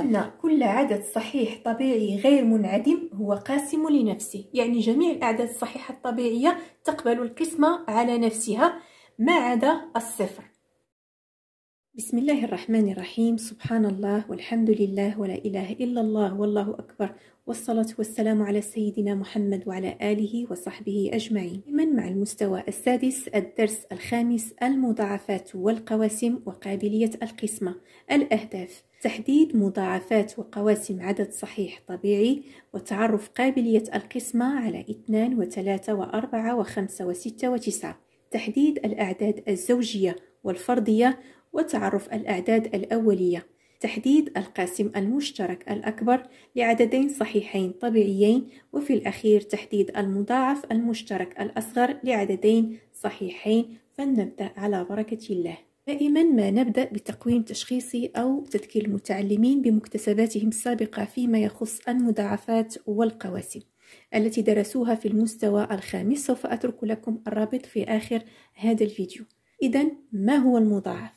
أن كل عدد صحيح طبيعي غير منعدم هو قاسم لنفسه يعني جميع الأعداد الصحيحة الطبيعية تقبل القسمة على نفسها ما عدا الصفر بسم الله الرحمن الرحيم سبحان الله والحمد لله ولا إله إلا الله والله أكبر والصلاة والسلام على سيدنا محمد وعلى آله وصحبه أجمعين من مع المستوى السادس الدرس الخامس المضاعفات والقواسم وقابلية القسمة الأهداف تحديد مضاعفات وقواسم عدد صحيح طبيعي وتعرف قابلية القسمة على 2 و3 و4 و5 و6 و9 تحديد الأعداد الزوجية والفرضية وتعرف الأعداد الأولية تحديد القاسم المشترك الأكبر لعددين صحيحين طبيعيين وفي الأخير تحديد المضاعف المشترك الأصغر لعددين صحيحين فلنبدأ على بركة الله دائما ما نبدأ بتقويم تشخيصي أو تذكير المتعلمين بمكتسباتهم السابقة فيما يخص المضاعفات والقواسم التي درسوها في المستوى الخامس سوف أترك لكم الرابط في آخر هذا الفيديو إذا ما هو المضاعف؟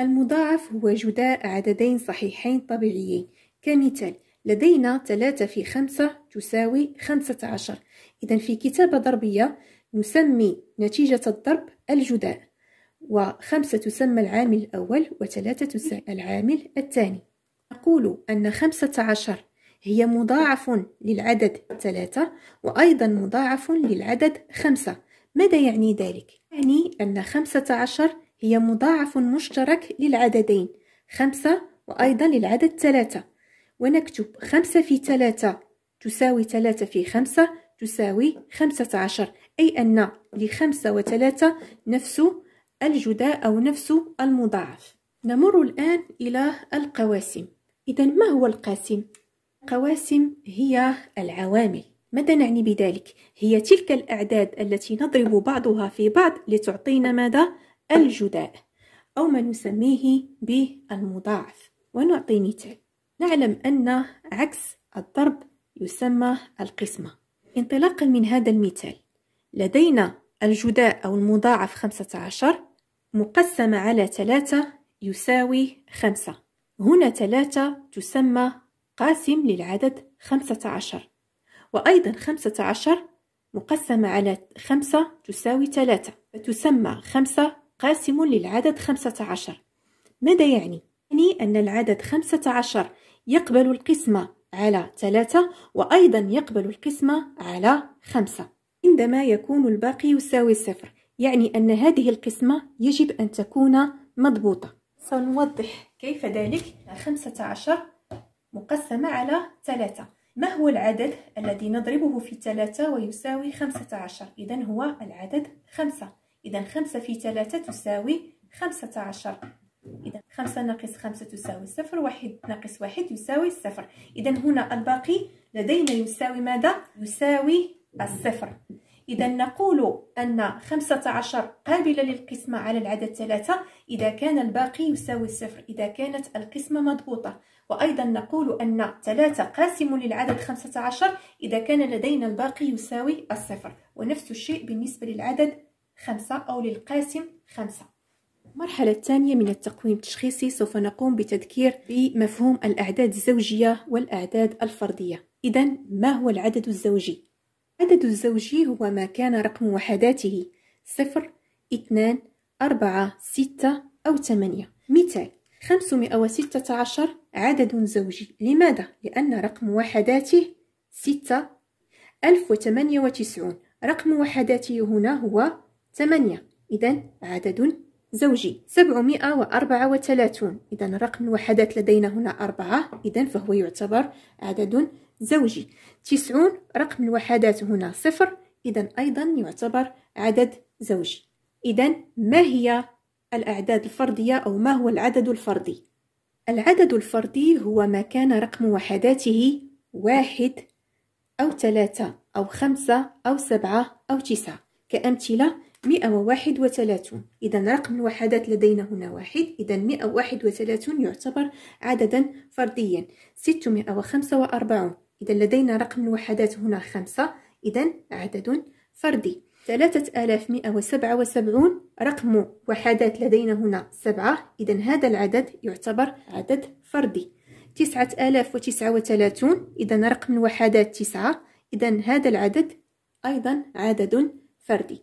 المضاعف هو جداء عددين صحيحين طبيعيين كمثال لدينا 3 في 5 تساوي 15 إذا في كتابة ضربية نسمي نتيجة الضرب الجداء وخمسة تسمى العامل الأول وثلاثة تسمى العامل الثاني نقول أن خمسة عشر هي مضاعف للعدد ثلاثة وأيضا مضاعف للعدد خمسة ماذا يعني ذلك؟ يعني أن خمسة عشر هي مضاعف مشترك للعددين خمسة وأيضا للعدد ثلاثة ونكتب خمسة في ثلاثة تساوي ثلاثة في خمسة تساوي خمسة عشر أي أن لخمسة وثلاثة نفسه الجداء أو نفس المضاعف نمر الآن إلى القواسم إذا ما هو القاسم؟ القواسم هي العوامل ماذا نعني بذلك؟ هي تلك الأعداد التي نضرب بعضها في بعض لتعطينا ماذا؟ الجداء أو ما نسميه بالمضاعف ونعطي مثال نعلم أن عكس الضرب يسمى القسمة انطلاقا من هذا المثال لدينا الجداء أو المضاعف 15 مقسمة على ثلاثة يساوي خمسة هنا ثلاثة تسمى قاسم للعدد خمسة عشر وأيضا خمسة عشر مقسمة على خمسة تساوي ثلاثة فتسمى خمسة قاسم للعدد خمسة عشر ماذا يعني؟ يعني أن العدد خمسة عشر يقبل القسمة على ثلاثة وأيضا يقبل القسمة على خمسة عندما يكون الباقي يساوي صفر يعني أن هذه القسمة يجب أن تكون مضبوطة سنوضح كيف ذلك 15 مقسمة على 3 ما هو العدد الذي نضربه في 3 ويساوي 15 إذا هو العدد 5 إذا 5 في 3 تساوي 15 إذا 5 ناقص 5 تساوي صفر واحد ناقص واحد يساوي صفر إذا هنا الباقي لدينا يساوي ماذا؟ يساوي الصفر إذا نقول أن 15 قابلة للقسمة على العدد 3 إذا كان الباقي يساوي الصفر إذا كانت القسمة مضبوطة وأيضا نقول أن 3 قاسم للعدد 15 إذا كان لدينا الباقي يساوي الصفر ونفس الشيء بالنسبة للعدد 5 أو للقاسم 5 المرحلة الثانية من التقويم التشخيصي سوف نقوم بتذكير بمفهوم الأعداد الزوجية والأعداد الفردية إذا ما هو العدد الزوجي؟ عدد الزوجي هو ما كان رقم وحداته صفر اثنان أربعة ستة أو ثمانية مثال عشر عدد زوجي لماذا؟ لأن رقم وحداته ستة ألف وثمانية وتسعون رقم وحداته هنا هو ثمانية إذا عدد زوجي سبعمائة وأربعة وثلاثون إذا رقم الوحدات لدينا هنا أربعة إذا فهو يعتبر عدد زوجي تسعون رقم الوحدات هنا صفر إذا أيضا يعتبر عدد زوجي إذا ما هي الأعداد الفردية أو ما هو العدد الفردي؟ العدد الفردي هو ما كان رقم وحداته واحد أو ثلاثة أو خمسة أو سبعة أو تسعة كأمثلة مئة وواحد وثلاثون إذا رقم الوحدات لدينا هنا واحد إذا مئة وواحد وثلاثون يعتبر عددا فرديا ستمائة وخمسة وأربعون إذا لدينا رقم الوحدات هنا خمسة إذا عدد فردي ثلاثة آلاف مئة وسبعة وسبعون رقم وحدات لدينا هنا سبعة إذا هذا العدد يعتبر عدد فردي تسعة آلاف وتسعة وثلاثون إذا رقم الوحدات تسعة إذا هذا العدد أيضا عدد فردي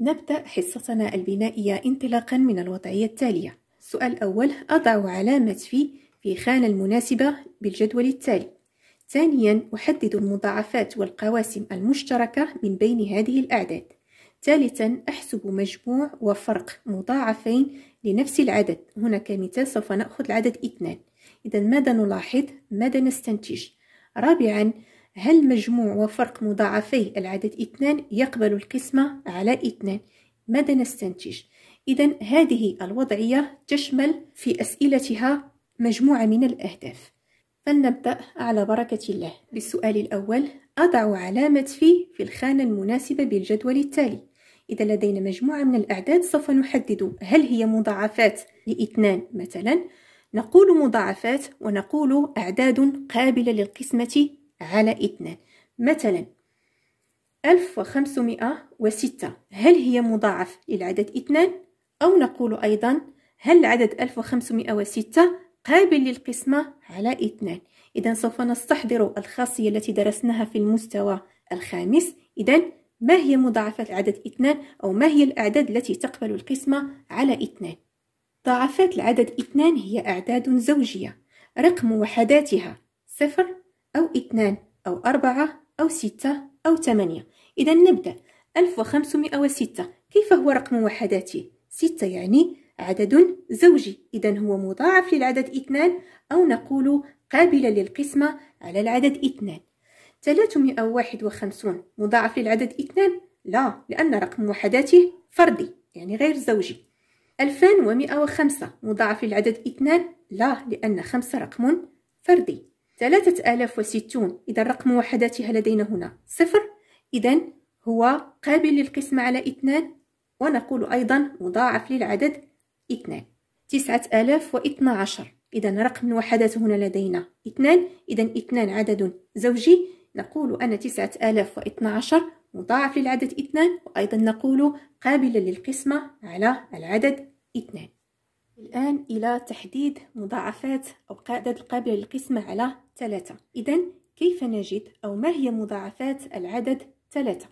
نبدأ حصتنا البنائية انطلاقا من الوضعية التالية السؤال الأول أضع علامة في في خانة المناسبة بالجدول التالي ثانيا أحدد المضاعفات والقواسم المشتركة من بين هذه الأعداد ثالثا أحسب مجموع وفرق مضاعفين لنفس العدد هنا كمثال سوف نأخذ العدد اثنان إذا ماذا نلاحظ؟ ماذا نستنتج؟ رابعا هل مجموع وفرق مضاعفي العدد اثنان يقبل القسمة على اثنان؟ ماذا نستنتج؟ إذا هذه الوضعية تشمل في أسئلتها مجموعة من الأهداف فلنبدأ على بركة الله بالسؤال الأول أضع علامة في في الخانة المناسبة بالجدول التالي إذا لدينا مجموعة من الأعداد سوف نحدد هل هي مضاعفات لاثنان مثلا نقول مضاعفات ونقول أعداد قابلة للقسمة على اثنان مثلا 1506 هل هي مضاعف للعدد اثنان أو نقول أيضا هل عدد 1506 قابل للقسمة على اثنان إذا سوف نستحضر الخاصية التي درسناها في المستوى الخامس إذا ما هي مضاعفات العدد اثنان أو ما هي الأعداد التي تقبل القسمة على اثنان مضاعفات العدد اثنان هي أعداد زوجية رقم وحداتها صفر أو اثنان أو أربعة أو ستة أو ثمانية إذا نبدأ 1506 كيف هو رقم وحداته؟ ستة يعني عدد زوجي إذا هو مضاعف للعدد اثنان أو نقول قابل للقسمة على العدد اثنان 351 مضاعف للعدد اثنان لا لأن رقم وحداته فردي يعني غير زوجي 2105 مضاعف للعدد اثنان لا لأن خمسة رقم فردي 3060 إذا رقم وحداتها لدينا هنا صفر إذا هو قابل للقسمة على اثنان ونقول أيضا مضاعف للعدد اثنان تسعة آلاف واثنى عشر إذا رقم الوحدات هنا لدينا اثنان إذا اثنان عدد زوجي نقول أن تسعة آلاف واثنى عشر مضاعف للعدد اثنان وأيضا نقول قابلة للقسمة على العدد اثنان الآن إلى تحديد مضاعفات أو قاعدة القابلة للقسمة على ثلاثة إذا كيف نجد أو ما هي مضاعفات العدد ثلاثة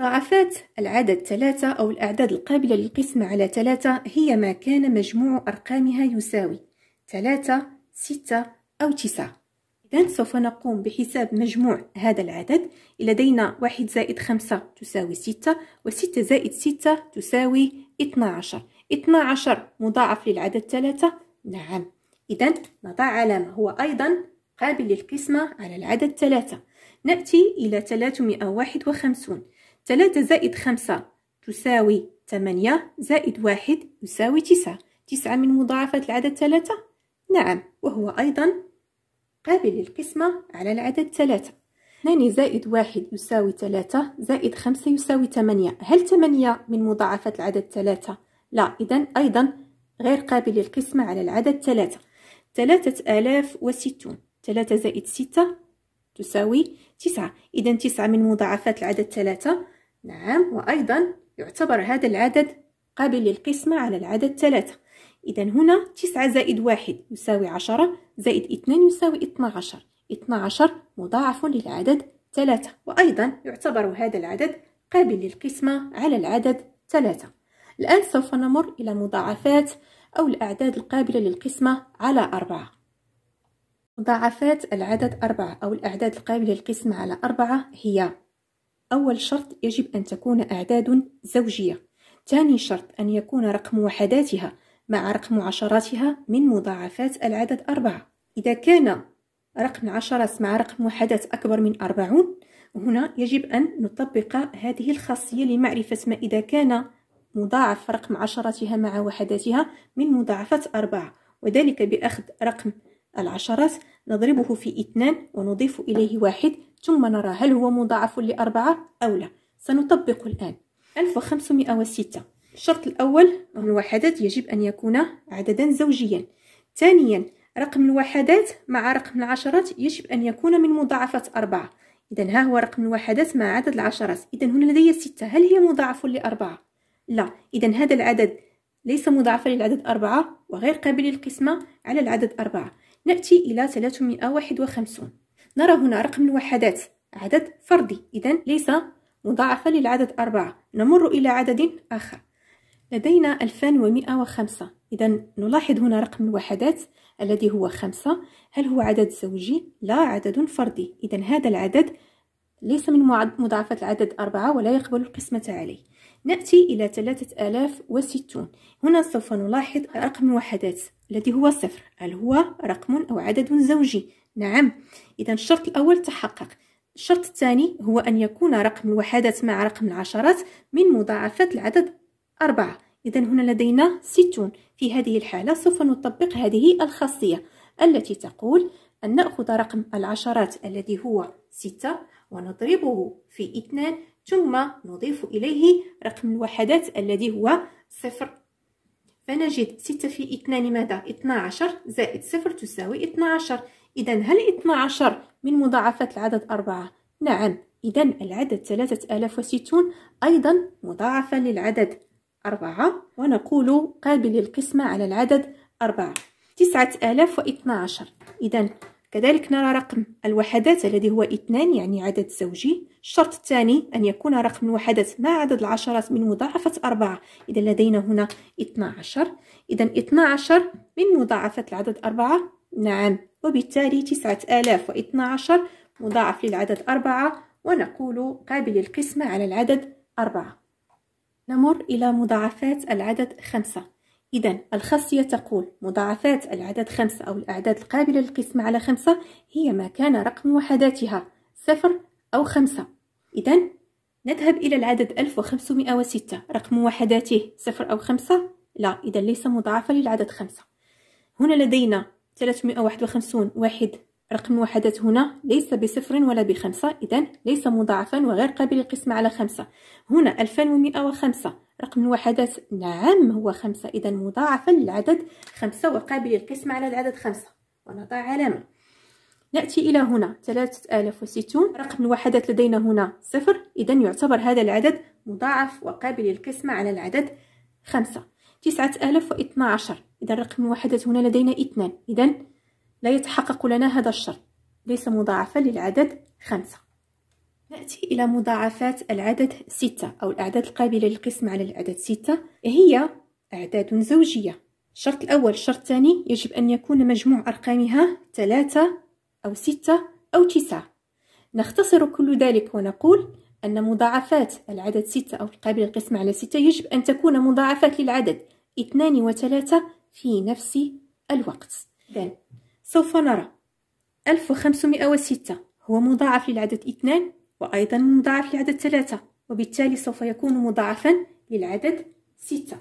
ضاعفات العدد ثلاثة أو الأعداد القابلة للقسمة على ثلاثة هي ما كان مجموع أرقامها يساوي ثلاثة ستة أو تسعة إذا سوف نقوم بحساب مجموع هذا العدد لدينا واحد زائد خمسة تساوي ستة وستة زائد ستة تساوي اثنا عشر اثنا عشر مضاعف للعدد ثلاثة نعم إذا نضع علامة هو أيضا قابل للقسمة على العدد ثلاثة نأتي إلى واحد وخمسون 3 زائد 5 تساوي 8 زائد 1 يساوي 9 9 من مضاعفة العدد 3 نعم وهو أيضا قابل للقسمة على العدد 3 2 زائد 1 يساوي 3 زائد 5 يساوي 8 هل 8 من مضاعفة العدد 3 لا إذا أيضا غير قابل للقسمة على العدد 3 3060 3 زائد 6 تساوي 9 إذا 9 من مضاعفات العدد 3 نعم وأيضا يعتبر هذا العدد قابل للقسمة على العدد ثلاثة إذا هنا تسعة زائد واحد يساوي عشرة زائد اثنان يساوي اثنا عشر اثنا عشر مضاعف للعدد ثلاثة وأيضا يعتبر هذا العدد قابل للقسمة على العدد ثلاثة الآن سوف نمر إلى مضاعفات أو الأعداد القابلة للقسمة على أربعة مضاعفات العدد أربعة أو الأعداد القابلة للقسمة على أربعة هي أول شرط يجب أن تكون أعداد زوجية ثاني شرط أن يكون رقم وحداتها مع رقم عشراتها من مضاعفات العدد أربعة إذا كان رقم عشرات مع رقم وحدات أكبر من أربعون هنا يجب أن نطبق هذه الخاصية لمعرفة ما إذا كان مضاعف رقم عشراتها مع وحداتها من مضاعفات أربعة وذلك بأخذ رقم العشرات نضربه في اثنان ونضيف إليه واحد ثم نرى هل هو مضاعف لأربعة أو لا سنطبق الآن 1506 الشرط الأول رقم الوحدات يجب أن يكون عددا زوجيا ثانيا رقم الوحدات مع رقم العشرات يجب أن يكون من مضاعفة أربعة إذا ها هو رقم الوحدات مع عدد العشرات إذا هنا لدي ستة هل هي مضاعف لأربعة؟ لا إذا هذا العدد ليس مضاعفا للعدد أربعة وغير قابل للقسمة على العدد أربعة نأتي إلى 351 نرى هنا رقم الوحدات عدد فردي إذا ليس مضاعفة للعدد أربعة نمر إلى عدد آخر لدينا 2105 إذا نلاحظ هنا رقم الوحدات الذي هو خمسة هل هو عدد زوجي؟ لا عدد فردي إذا هذا العدد ليس من مضاعفة العدد أربعة ولا يقبل القسمة عليه نأتي إلى 3060 هنا سوف نلاحظ رقم الوحدات الذي هو صفر هل هو رقم أو عدد زوجي نعم إذا الشرط الأول تحقق الشرط الثاني هو أن يكون رقم الوحدات مع رقم العشرات من مضاعفات العدد أربعة إذا هنا لدينا ستون في هذه الحالة سوف نطبق هذه الخاصية التي تقول أن نأخذ رقم العشرات الذي هو ستة ونضربه في اثنان ثم نضيف إليه رقم الوحدات الذي هو صفر فنجد ستة في اثنان ماذا؟ عشر زائد صفر تساوي اثنا عشر، إذا هل اثنا عشر من مضاعفات العدد أربعة؟ نعم إذا العدد ثلاثة آلاف وستون أيضا مضاعفة للعدد أربعة ونقول قابل للقسمة على العدد أربعة تسعة آلاف عشر، إذا كذلك نرى رقم الوحدات الذي هو اثنان يعني عدد زوجي الشرط الثاني أن يكون رقم الوحدات مع عدد العشرات من مضاعفة أربعة إذا لدينا هنا 12 إذا 12 من مضاعفة العدد أربعة نعم وبالتالي 9012 مضاعف للعدد أربعة ونقول قابل القسمة على العدد أربعة نمر إلى مضاعفات العدد خمسة إذا الخاصية تقول مضاعفات العدد خمسة أو الأعداد القابلة للقسمة على خمسة هي ما كان رقم وحداتها صفر أو خمسة إذا نذهب إلى العدد 1506 رقم وحداته صفر أو خمسة لا إذا ليس مضاعفة للعدد خمسة هنا لدينا 351 واحد رقم الوحدات هنا ليس بصفر ولا بخمسة إذا ليس مضاعفا وغير قابل للقسمة على خمسة هنا 2105 رقم الوحدات نعم هو خمسة إذا مضاعفا للعدد خمسة وقابل للقسمة على العدد خمسة ونضع علامة نأتي إلى هنا 3060 رقم الوحدات لدينا هنا صفر إذا يعتبر هذا العدد مضاعف وقابل للقسمة على العدد خمسة 9012 إذا رقم الوحدات هنا لدينا اثنان إذا لا يتحقق لنا هذا الشرط ليس مضاعفا للعدد خمسة نأتي إلى مضاعفات العدد ستة أو الأعداد القابلة للقسم على العدد ستة هي أعداد زوجية الشرط الأول الشرط الثاني يجب أن يكون مجموع أرقامها ثلاثة أو ستة أو تسعة نختصر كل ذلك ونقول أن مضاعفات العدد ستة أو القابلة للقسم على ستة يجب أن تكون مضاعفات للعدد اثنان وثلاثة في نفس الوقت إذن سوف نرى 1506 هو مضاعف للعدد 2 وأيضا مضاعف للعدد 3 وبالتالي سوف يكون مضاعفا للعدد 6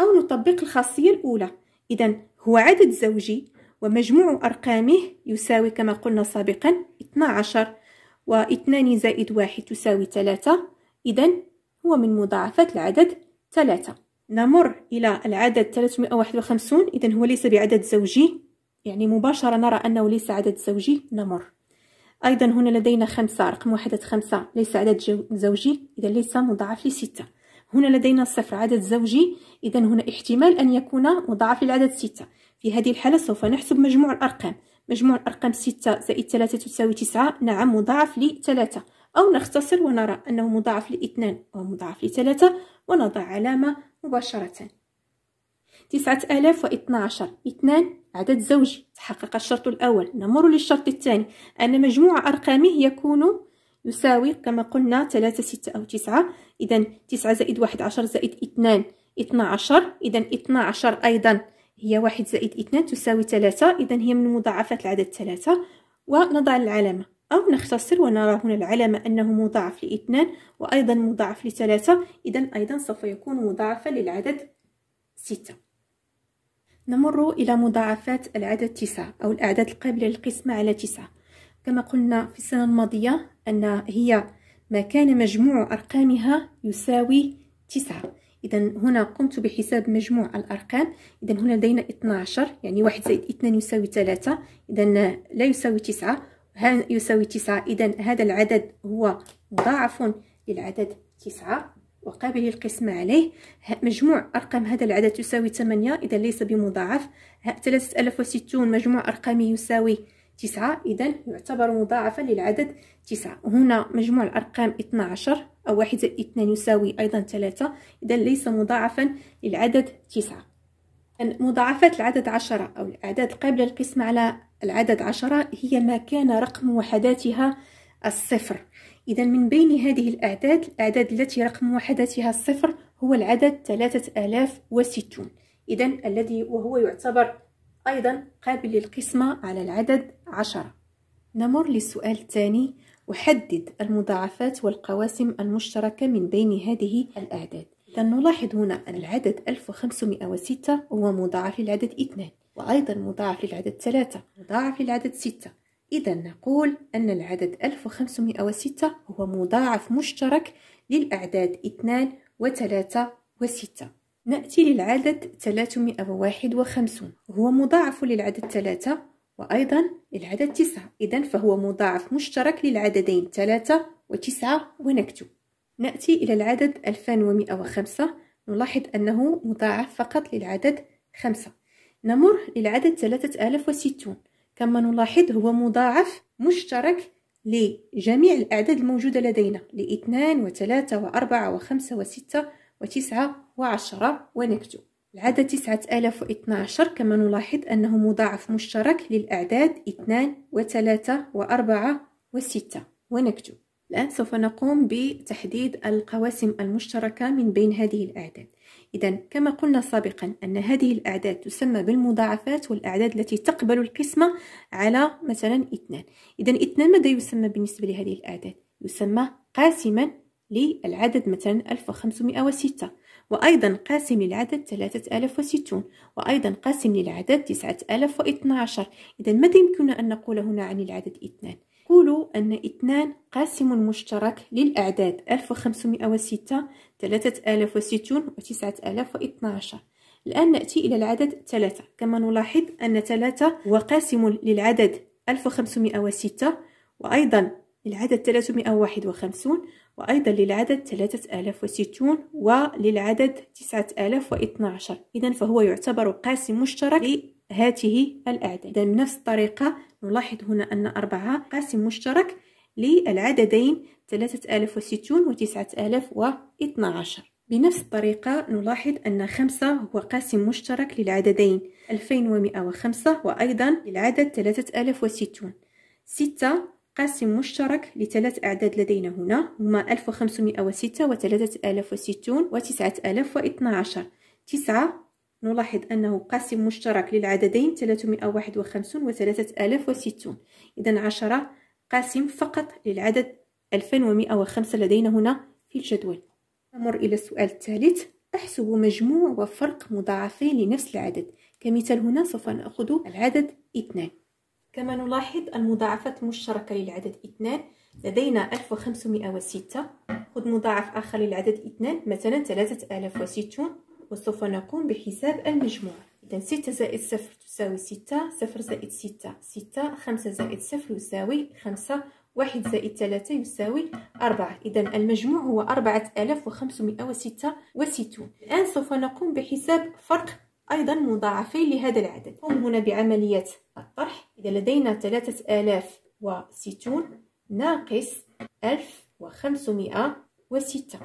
أو نطبق الخاصية الأولى إذا هو عدد زوجي ومجموع أرقامه يساوي كما قلنا سابقا 12 و2 زائد 1 تساوي 3 إذا هو من مضاعفات العدد 3 نمر إلى العدد 351 إذا هو ليس بعدد زوجي يعني مباشرة نرى أنه ليس عدد زوجي نمر أيضا هنا لدينا خمسة رقم واحدة خمسة ليس عدد زوجي إذا ليس مضاعف لستة هنا لدينا صفر عدد زوجي إذا هنا احتمال أن يكون مضاعف للعدد ستة في هذه الحالة سوف نحسب مجموع الأرقام مجموع الأرقام ستة زائد ثلاثة تساوي تسعة نعم مضاعف لثلاثة أو نختصر ونرى أنه مضاعف لاثنان ومضاعف لثلاثة ونضع علامة مباشرة تسعة آلاف واثنا عشر اثنان عدد زوجي تحقق الشرط الأول نمر للشرط الثاني أن مجموع أرقامه يكون يساوي كما قلنا 3 6 أو 9 إذا 9 زائد 1 10 زائد 2 12 إذا 12 أيضا هي 1 زائد 2 تساوي 3 إذا هي من مضاعفات العدد 3 ونضع العلامة أو نختصر ونرى هنا العلامة أنه مضاعف لاثنان وأيضا مضاعف لثلاثة إذا أيضا سوف يكون مضاعفا للعدد ستة نمر إلى مضاعفات العدد تسعة أو الأعداد القابلة للقسمة على تسعة كما قلنا في السنة الماضية أن هي ما كان مجموع أرقامها يساوي تسعة إذا هنا قمت بحساب مجموع الأرقام إذا هنا لدينا اثنا عشر يعني واحد زائد اثنان يساوي ثلاثة إذا لا يساوي تسعة ها يساوي تسعة إذا هذا العدد هو مضاعف للعدد تسعة وقابل القسمة عليه مجموع أرقام هذا العدد تساوي 8 إذا ليس بمضاعف 3060 مجموع أرقامه يساوي 9 إذا يعتبر مضاعفا للعدد 9 هنا مجموع الأرقام 12 أو 1 زائد 2 يساوي أيضا 3 إذا ليس مضاعفا للعدد 9 مضاعفات العدد عشرة أو الأعداد قابلة للقسمة على العدد عشرة هي ما كان رقم وحداتها الصفر إذا من بين هذه الأعداد الأعداد التي رقم وحدتها الصفر هو العدد 3060 إذا الذي وهو يعتبر أيضا قابل للقسمة على العدد 10 نمر للسؤال الثاني أحدد المضاعفات والقواسم المشتركة من بين هذه الأعداد إذا نلاحظ هنا أن العدد 1506 هو مضاعف للعدد 2 وأيضا مضاعف للعدد 3 مضاعف للعدد 6 إذا نقول أن العدد 1506 هو مضاعف مشترك للأعداد 2 و3 و6 نأتي للعدد 351 هو مضاعف للعدد 3 وأيضا للعدد 9 إذا فهو مضاعف مشترك للعددين 3 و9 ونكتب نأتي إلى العدد 2105 نلاحظ أنه مضاعف فقط للعدد 5 نمر للعدد 3060 كما نلاحظ هو مضاعف مشترك لجميع الأعداد الموجودة لدينا لاثنان وثلاثة وأربعة وخمسة وستة وتسعة وعشرة ونكتب العدد تسعة آلاف عشر كما نلاحظ أنه مضاعف مشترك للأعداد اثنان وثلاثة وأربعة وستة ونكتب الآن سوف نقوم بتحديد القواسم المشتركة من بين هذه الأعداد إذا كما قلنا سابقا أن هذه الأعداد تسمى بالمضاعفات والأعداد التي تقبل القسمة على مثلا اثنان إذا اثنان ماذا يسمى بالنسبة لهذه الأعداد؟ يسمى قاسما للعدد مثلا 1506 وأيضا قاسم للعدد 3060 وأيضا قاسم للعدد 9012 إذا ماذا يمكننا أن نقول هنا عن العدد اثنان؟ قولوا أن اثنان قاسم مشترك للأعداد 1506 ثلاثة آلاف وستون وتسعة آلاف واثناشر الآن نأتي إلى العدد ثلاثة كما نلاحظ أن ثلاثة هو قاسم للعدد ألف وخمسمائة وستة وأيضا للعدد ثلاثمائة وواحد وخمسون وأيضا للعدد ثلاثة آلاف وستون وللعدد تسعة آلاف واثناشر إذا فهو يعتبر قاسم مشترك هاته الأعداد إذا بنفس الطريقة نلاحظ هنا أن أربعة قاسم مشترك للعددين 3060 و 9012 بنفس الطريقة نلاحظ أن 5 هو قاسم مشترك للعددين 2105 وأيضا للعدد 3060 6 قاسم مشترك لثلاث أعداد لدينا هنا هما 1506 و 3060 و 9012 9 نلاحظ أنه قاسم مشترك للعددين 351 و 3060 إذا 10 قاسم فقط للعدد 2105 لدينا هنا في الجدول نمر إلى السؤال الثالث أحسب مجموع وفرق مضاعفين لنفس العدد كمثال هنا سوف نأخذ العدد 2 كما نلاحظ المضاعفات المشتركة للعدد 2 لدينا 1506 خذ مضاعف آخر للعدد 2 مثلا 3060 وسوف نقوم بحساب المجموع إذا ستة زائد صفر تساوي ستة صفر زائد ستة ستة خمسة زائد صفر يساوي خمسة واحد زائد ثلاثة يساوي أربعة إذا المجموع هو أربعة آلاف وخمسمائة وستة وستون الآن سوف نقوم بحساب فرق أيضا مضاعفين لهذا العدد نقوم هنا بعملية الطرح إذا لدينا ثلاثة آلاف وستون ناقص ألف وخمسمائة وستة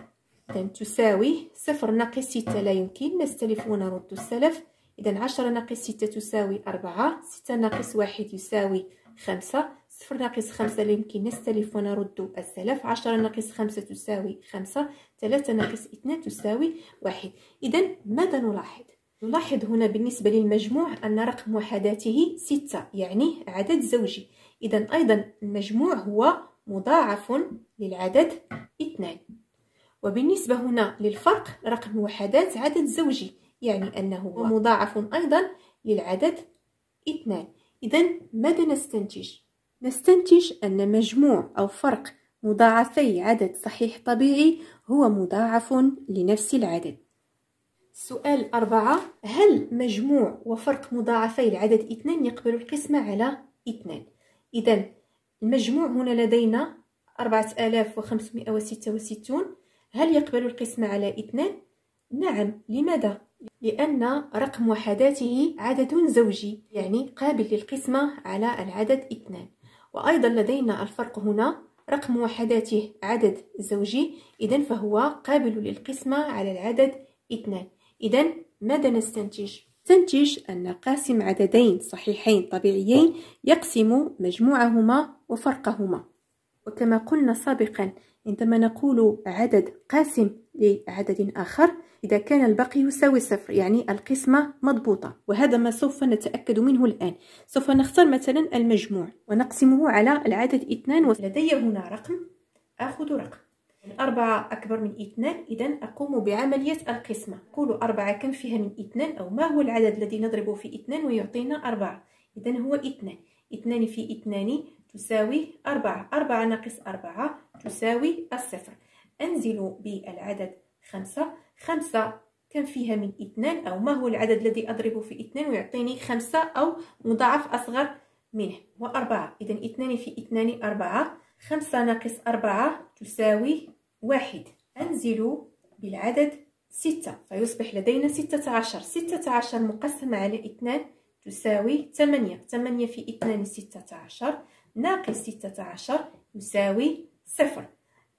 إذا تساوي صفر ناقص ستة لا يمكن نستلف ونرد السلف إذا عشرة ناقص ستة تساوي أربعة ستة ناقص واحد يساوي خمسة صفر ناقص خمسة لا يمكن نستلف ونرد السلف عشرة ناقص خمسة تساوي خمسة ثلاثة ناقص اثنان تساوي واحد إذا ماذا نلاحظ؟ نلاحظ هنا بالنسبة للمجموع أن رقم وحداته ستة يعني عدد زوجي إذا أيضا المجموع هو مضاعف للعدد اثنان وبالنسبة هنا للفرق رقم وحدات عدد زوجي يعني أنه هو مضاعف أيضا للعدد اثنان إذا ماذا نستنتج؟ نستنتج أن مجموع أو فرق مضاعفي عدد صحيح طبيعي هو مضاعف لنفس العدد سؤال أربعة هل مجموع وفرق مضاعفي العدد اثنان يقبل القسمة على اثنان؟ إذا المجموع هنا لدينا أربعة آلاف وخمسمائة وستة وستون هل يقبل القسمة على اثنان؟ نعم لماذا؟ لأن رقم وحداته عدد زوجي يعني قابل للقسمة على العدد اثنان وأيضا لدينا الفرق هنا رقم وحداته عدد زوجي إذا فهو قابل للقسمة على العدد اثنان إذا ماذا نستنتج؟ نستنتج أن قاسم عددين صحيحين طبيعيين يقسم مجموعهما وفرقهما وكما قلنا سابقا عندما نقول عدد قاسم لعدد آخر إذا كان الباقي يساوي صفر يعني القسمة مضبوطة وهذا ما سوف نتأكد منه الآن سوف نختار مثلا المجموع ونقسمه على العدد اثنان ولدي هنا رقم آخذ رقم أربعة أكبر من اثنان إذا أقوم بعملية القسمة نقول أربعة كم فيها من اثنان أو ما هو العدد الذي نضربه في اثنان ويعطينا أربعة إذا هو اثنان اثنان في اثنان تساوي أربعة أربعة ناقص أربعة تساوي الصفر أنزل بالعدد خمسة خمسة كان فيها من اثنان أو ما هو العدد الذي أضربه في اثنان ويعطيني خمسة أو مضاعف أصغر منه وأربعة إذا اثنان في اثنان أربعة خمسة ناقص أربعة تساوي واحد أنزل بالعدد ستة فيصبح لدينا ستة عشر ستة عشر مقسمة على اثنان تساوي ثمانية ثمانية في اثنان ستة عشر ناقص ستة عشر يساوي صفر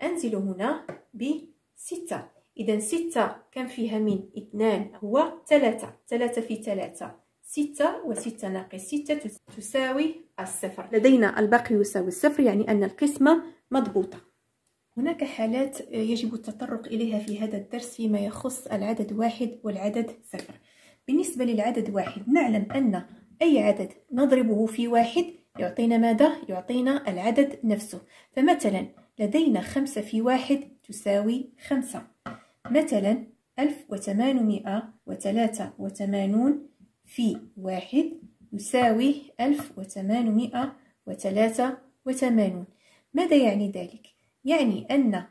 أنزل هنا بستة إذا ستة كم فيها من اثنان هو ثلاثة ثلاثة في ثلاثة ستة وستة ناقص ستة تساوي الصفر لدينا الباقي يساوي الصفر يعني أن القسمة مضبوطة هناك حالات يجب التطرق إليها في هذا الدرس فيما يخص العدد واحد والعدد صفر بالنسبة للعدد واحد نعلم أن أي عدد نضربه في واحد يعطينا ماذا؟ يعطينا العدد نفسه فمثلا لدينا خمسة في واحد تساوي خمسة مثلا ألف وثمانمائة وثلاثة وثمانون في واحد يساوي ألف وثمانمائة وثلاثة وثمانون ماذا يعني ذلك؟ يعني أن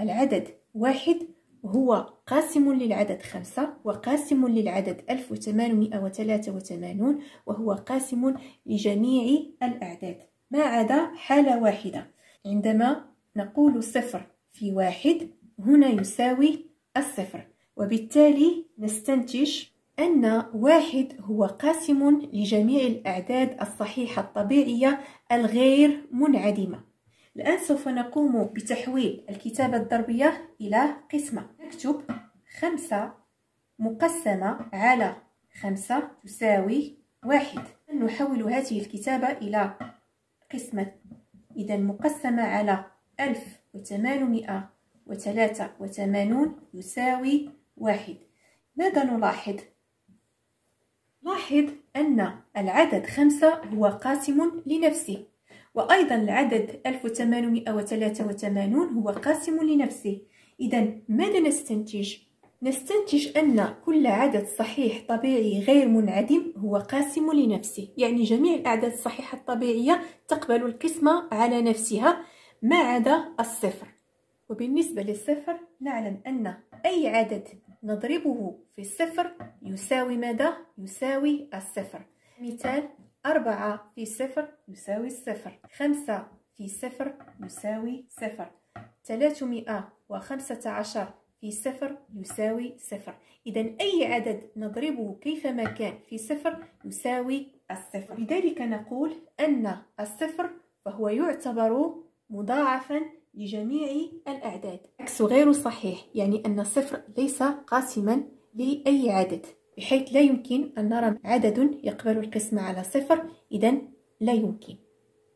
العدد واحد هو قاسم للعدد خمسة وقاسم للعدد ألف وثمانمائة وثمانون وهو قاسم لجميع الأعداد ما عدا حالة واحدة عندما نقول صفر في واحد هنا يساوي الصفر وبالتالي نستنتج أن واحد هو قاسم لجميع الأعداد الصحيحة الطبيعية الغير منعدمة الآن سوف نقوم بتحويل الكتابة الضربية إلى قسمة نكتب خمسة مقسمة على خمسة تساوي واحد نحول هذه الكتابة إلى قسمة إذا مقسمة على ألف وثمانمائة وثلاثة وثمانون يساوي واحد ماذا نلاحظ؟ لاحظ أن العدد خمسة هو قاسم لنفسه وأيضا العدد ألف وثمانون هو قاسم لنفسه إذا ماذا نستنتج؟ نستنتج أن كل عدد صحيح طبيعي غير منعدم هو قاسم لنفسه يعني جميع الأعداد الصحيحة الطبيعية تقبل القسمة على نفسها ما عدا الصفر وبالنسبة للصفر نعلم أن أي عدد نضربه في الصفر يساوي ماذا؟ يساوي الصفر مثال أربعة في صفر يساوي الصفر خمسة في صفر يساوي صفر ثلاثمائة وخمسة عشر في صفر يساوي صفر إذا أي عدد نضربه كيفما كان في صفر يساوي الصفر لذلك نقول أن الصفر فهو يعتبر مضاعفا لجميع الأعداد عكس غير صحيح يعني أن الصفر ليس قاسما لأي عدد بحيث لا يمكن أن نرى عدد يقبل القسم على صفر إذا لا يمكن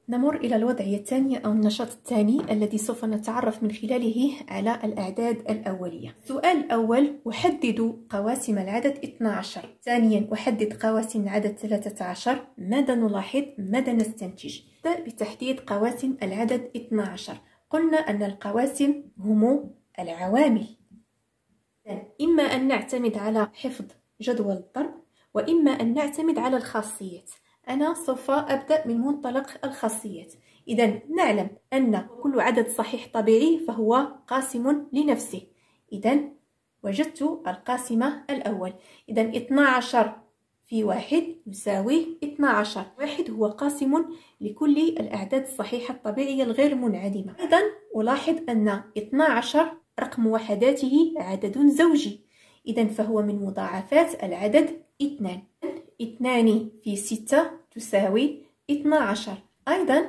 نمر إلى الوضعية الثانية أو النشاط الثاني الذي سوف نتعرف من خلاله على الأعداد الأولية السؤال الأول أحدد قواسم العدد 12 ثانيا أحدد قواسم العدد 13 ماذا نلاحظ؟ ماذا نستنتج؟ بتحديد قواسم العدد 12 قلنا أن القواسم هم العوامل إما أن نعتمد على حفظ جدول الضرب وإما أن نعتمد على الخاصيات أنا سوف أبدأ من منطلق الخاصيات إذا نعلم أن كل عدد صحيح طبيعي فهو قاسم لنفسه إذا وجدت القاسمة الأول إذا 12 في واحد اثنا 12 واحد هو قاسم لكل الأعداد الصحيحة الطبيعية الغير منعدمة أيضا ألاحظ أن 12 رقم وحداته عدد زوجي إذا فهو من مضاعفات العدد 2 2 في 6 تساوي 12 أيضا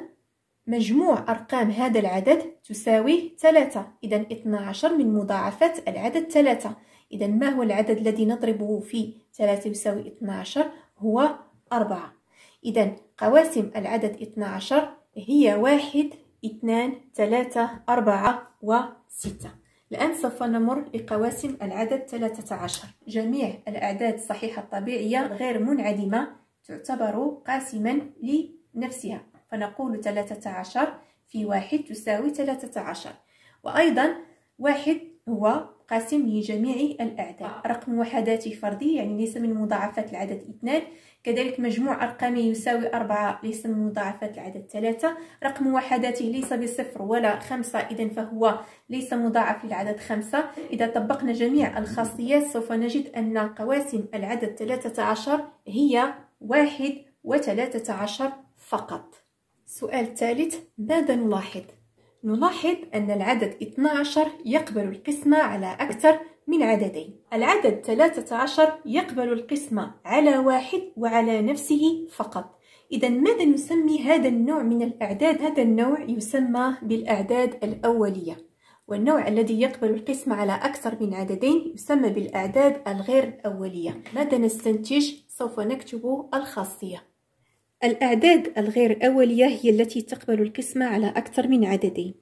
مجموع أرقام هذا العدد تساوي 3 إذا 12 من مضاعفات العدد 3 إذا ما هو العدد الذي نضربه في ثلاثة يساوي عشر هو أربعة إذا قواسم العدد اثنى عشر هي واحد اثنان ثلاثة أربعة وستة الآن سوف نمر لقواسم العدد ثلاثة عشر جميع الأعداد الصحيحة الطبيعية غير منعدمة تعتبر قاسما لنفسها فنقول ثلاثة عشر في واحد تساوي ثلاثة عشر وأيضا واحد هو قاسم لجميع الأعداد آه. رقم وحداتي فردي يعني ليس من مضاعفات العدد اثنان كذلك مجموع أرقامه يساوي أربعة ليس من مضاعفات العدد ثلاثة رقم وحداته ليس بصفر ولا خمسة إذا فهو ليس مضاعف للعدد خمسة إذا طبقنا جميع الخاصيات سوف نجد أن قواسم العدد ثلاثة عشر هي واحد وثلاثة عشر فقط سؤال الثالث ماذا نلاحظ نلاحظ أن العدد 12 يقبل القسمة على أكثر من عددين العدد 13 يقبل القسمة على واحد وعلى نفسه فقط إذا ماذا نسمي هذا النوع من الأعداد؟ هذا النوع يسمى بالأعداد الأولية والنوع الذي يقبل القسمة على أكثر من عددين يسمى بالأعداد الغير الأولية ماذا نستنتج؟ سوف نكتب الخاصية الأعداد الغير أولية هي التي تقبل القسمة على أكثر من عددين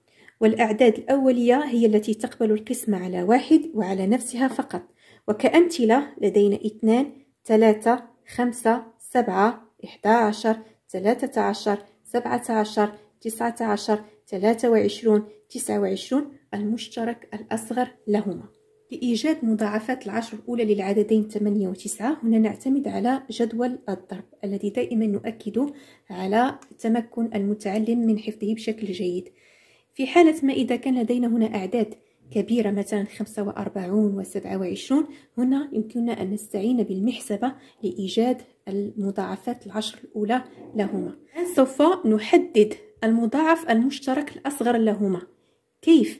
والأعداد الأولية هي التي تقبل القسمة على واحد وعلى نفسها فقط وكأمثلة لدينا اثنان ثلاثة خمسة سبعة إحدى عشر ثلاثة عشر سبعة عشر تسعة عشر ثلاثة وعشرون تسعة وعشرون المشترك الأصغر لهما لإيجاد مضاعفات العشر الأولى للعددين 8 و 9 هنا نعتمد على جدول الضرب الذي دائما نؤكد على تمكن المتعلم من حفظه بشكل جيد في حالة ما إذا كان لدينا هنا أعداد كبيرة مثلا 45 و 27 هنا يمكننا أن نستعين بالمحسبة لإيجاد المضاعفات العشر الأولى لهما سوف نحدد المضاعف المشترك الأصغر لهما كيف؟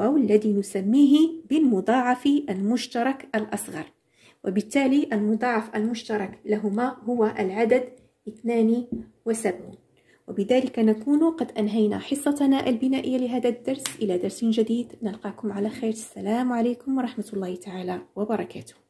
أو الذي نسميه بالمضاعف المشترك الأصغر وبالتالي المضاعف المشترك لهما هو العدد 72 وبذلك نكون قد أنهينا حصتنا البنائية لهذا الدرس إلى درس جديد نلقاكم على خير السلام عليكم ورحمة الله تعالى وبركاته